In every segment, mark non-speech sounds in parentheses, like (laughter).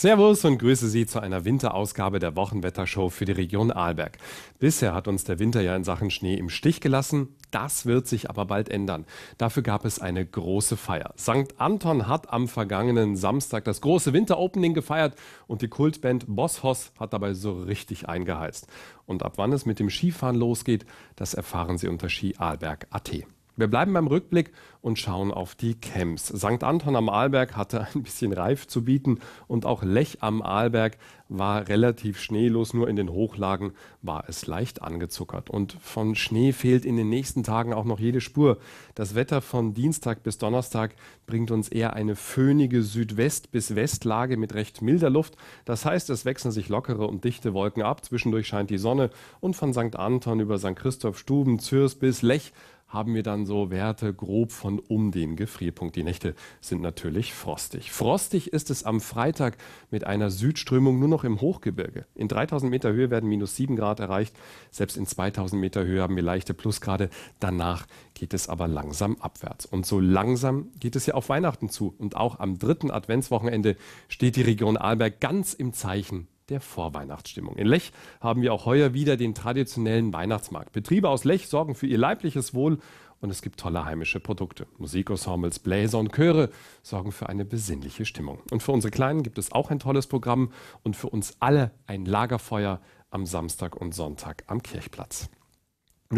Servus und grüße Sie zu einer Winterausgabe der Wochenwettershow für die Region Arlberg. Bisher hat uns der Winter ja in Sachen Schnee im Stich gelassen. Das wird sich aber bald ändern. Dafür gab es eine große Feier. St. Anton hat am vergangenen Samstag das große Winteropening gefeiert und die Kultband Boss Hoss hat dabei so richtig eingeheizt. Und ab wann es mit dem Skifahren losgeht, das erfahren Sie unter skialberg.at. Wir bleiben beim Rückblick und schauen auf die Camps. St. Anton am Arlberg hatte (laughs) ein bisschen Reif zu bieten und auch Lech am Arlberg war relativ schneelos, nur in den Hochlagen war es leicht angezuckert. Und von Schnee fehlt in den nächsten Tagen auch noch jede Spur. Das Wetter von Dienstag bis Donnerstag bringt uns eher eine föhnige Südwest- bis Westlage mit recht milder Luft. Das heißt, es wechseln sich lockere und dichte Wolken ab, zwischendurch scheint die Sonne und von St. Anton über St. Christoph, Stuben, Zürs bis Lech haben wir dann so Werte grob von um den Gefrierpunkt. Die Nächte sind natürlich frostig. Frostig ist es am Freitag mit einer Südströmung nur noch im Hochgebirge. In 3000 Meter Höhe werden minus 7 Grad erreicht. Selbst in 2000 Meter Höhe haben wir leichte Plusgrade. Danach geht es aber langsam abwärts. Und so langsam geht es ja auf Weihnachten zu. Und auch am dritten Adventswochenende steht die Region Arlberg ganz im Zeichen der Vorweihnachtsstimmung. In Lech haben wir auch heuer wieder den traditionellen Weihnachtsmarkt. Betriebe aus Lech sorgen für ihr leibliches Wohl und es gibt tolle heimische Produkte. Musikensembles, Bläser und Chöre sorgen für eine besinnliche Stimmung. Und für unsere Kleinen gibt es auch ein tolles Programm und für uns alle ein Lagerfeuer am Samstag und Sonntag am Kirchplatz.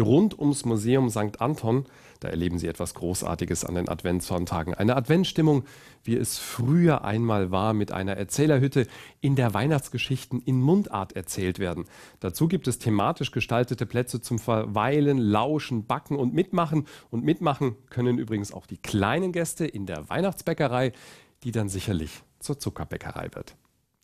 Rund ums Museum St. Anton, da erleben Sie etwas Großartiges an den Adventssonntagen. Eine Adventsstimmung, wie es früher einmal war, mit einer Erzählerhütte, in der Weihnachtsgeschichten in Mundart erzählt werden. Dazu gibt es thematisch gestaltete Plätze zum Verweilen, Lauschen, Backen und Mitmachen. Und mitmachen können übrigens auch die kleinen Gäste in der Weihnachtsbäckerei, die dann sicherlich zur Zuckerbäckerei wird.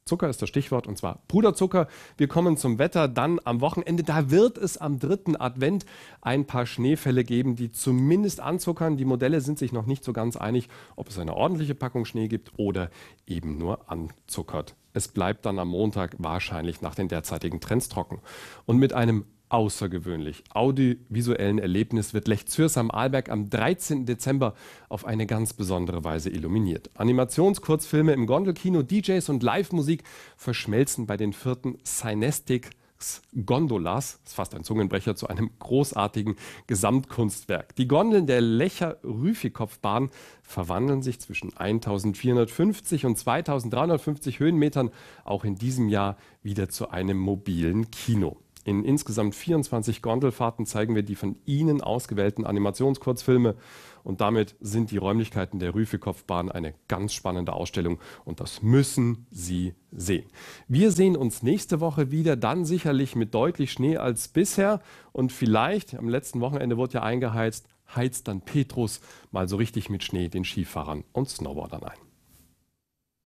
Zucker ist das Stichwort und zwar Puderzucker. Wir kommen zum Wetter dann am Wochenende. Da wird es am dritten Advent ein paar Schneefälle geben, die zumindest anzuckern. Die Modelle sind sich noch nicht so ganz einig, ob es eine ordentliche Packung Schnee gibt oder eben nur anzuckert. Es bleibt dann am Montag wahrscheinlich nach den derzeitigen Trends trocken. Und mit einem außergewöhnlich audiovisuellen Erlebnis wird Lech Zürs am Arlberg am 13. Dezember auf eine ganz besondere Weise illuminiert. Animationskurzfilme im Gondelkino, DJs und Live-Musik verschmelzen bei den vierten Synestic Gondolas, ist fast ein Zungenbrecher, zu einem großartigen Gesamtkunstwerk. Die Gondeln der Lecher-Rüfikopfbahn verwandeln sich zwischen 1450 und 2350 Höhenmetern auch in diesem Jahr wieder zu einem mobilen Kino. In insgesamt 24 Gondelfahrten zeigen wir die von Ihnen ausgewählten Animationskurzfilme. Und damit sind die Räumlichkeiten der Rüfekopfbahn eine ganz spannende Ausstellung. Und das müssen Sie sehen. Wir sehen uns nächste Woche wieder, dann sicherlich mit deutlich Schnee als bisher. Und vielleicht, am letzten Wochenende wurde ja eingeheizt, heizt dann Petrus mal so richtig mit Schnee den Skifahrern und Snowboardern ein.